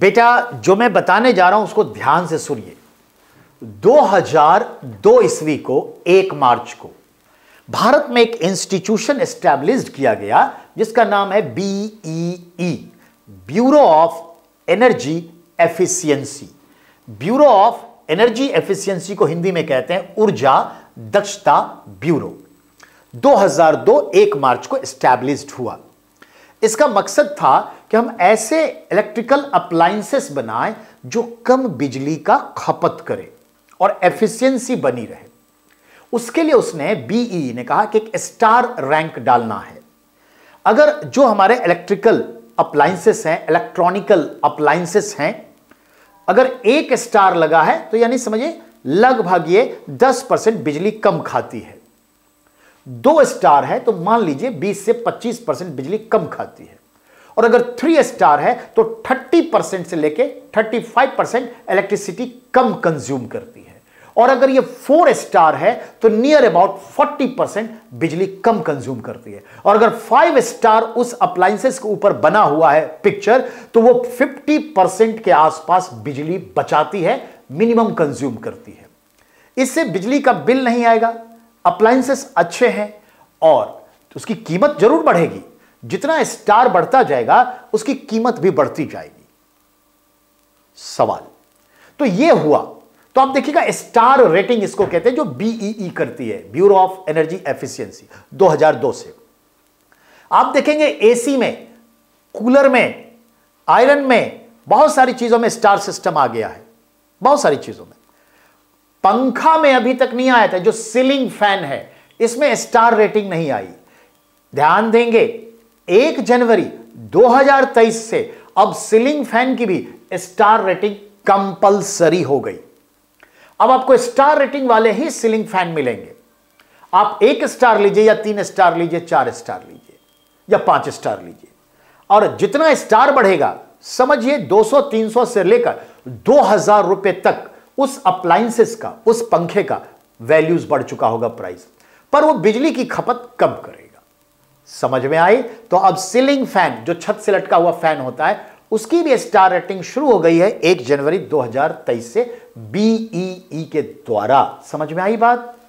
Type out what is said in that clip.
बेटा जो मैं बताने जा रहा हूं उसको ध्यान से सुनिए 2002 ईस्वी को 1 मार्च को भारत में एक इंस्टीट्यूशन एस्टैब्लिश किया गया जिसका नाम है BE Bureau of Energy Efficiency Bureau of Energy Efficiency को हिंदी में कहते हैं ऊर्जा दक्षता ब्यूरो 2002 1 मार्च को एस्टैब्लिश हुआ इसका मकसद था कि हम ऐसे इलेक्ट्रिकल अप्लायंसेस बनाएं जो कम बिजली का खपत करें और एफिशिएंसी बनी रहे उसके लिए उसने बीई e ने कहा कि एक स्टार रैंक डालना है अगर जो हमारे इलेक्ट्रिकल अप्लायंसेस हैं इलेक्ट्रॉनिकल अप्लायंसेस हैं अगर एक स्टार लगा है तो यानी समझिए लगभग ये 10 परसेंट बिजली कम खाती है दो स्टार है तो मान लीजिए 20 से 25 परसेंट बिजली कम खाती है और अगर थ्री स्टार है तो 30 परसेंट से लेके 35 परसेंट इलेक्ट्रिसिटी कम कंज्यूम करती है और अगर ये फोर स्टार है तो नियर अबाउट 40 परसेंट बिजली कम कंज्यूम करती है और अगर फाइव स्टार उस अप्लाइंसेस के ऊपर बना हुआ है पिक्चर तो वो 50 परसेंट के आसपास बिजली बचाती है मिनिमम कंज्यूम करती है इससे बिजली का बिल नहीं आएगा अप्लायसेस अच्छे हैं और उसकी कीमत जरूर बढ़ेगी जितना स्टार बढ़ता जाएगा उसकी कीमत भी बढ़ती जाएगी सवाल तो यह हुआ तो आप देखिएगा स्टार रेटिंग इसको कहते हैं जो बीईई e e करती है ब्यूरो ऑफ एनर्जी एफिशिएंसी 2002 से आप देखेंगे एसी में कूलर में आयरन में बहुत सारी चीजों में स्टार सिस्टम आ गया है बहुत सारी चीजों में पंखा में अभी तक नहीं आया था जो सीलिंग फैन है इसमें स्टार रेटिंग नहीं आई ध्यान देंगे एक जनवरी 2023 से अब सीलिंग फैन की भी स्टार रेटिंग कंपलसरी हो गई अब आपको स्टार रेटिंग वाले ही सीलिंग फैन मिलेंगे आप एक स्टार लीजिए या तीन स्टार लीजिए चार स्टार लीजिए या पांच स्टार लीजिए और जितना स्टार बढ़ेगा समझिए 200 300 से लेकर 2000 रुपए तक उस अप्लायंसेस का उस पंखे का वैल्यूज बढ़ चुका होगा प्राइस पर वो बिजली की खपत कब करेगा समझ में आई तो अब सीलिंग फैन जो छत से लटका हुआ फैन होता है उसकी भी स्टार रेटिंग शुरू हो गई है एक जनवरी 2023 से बीईई e e के द्वारा समझ में आई बात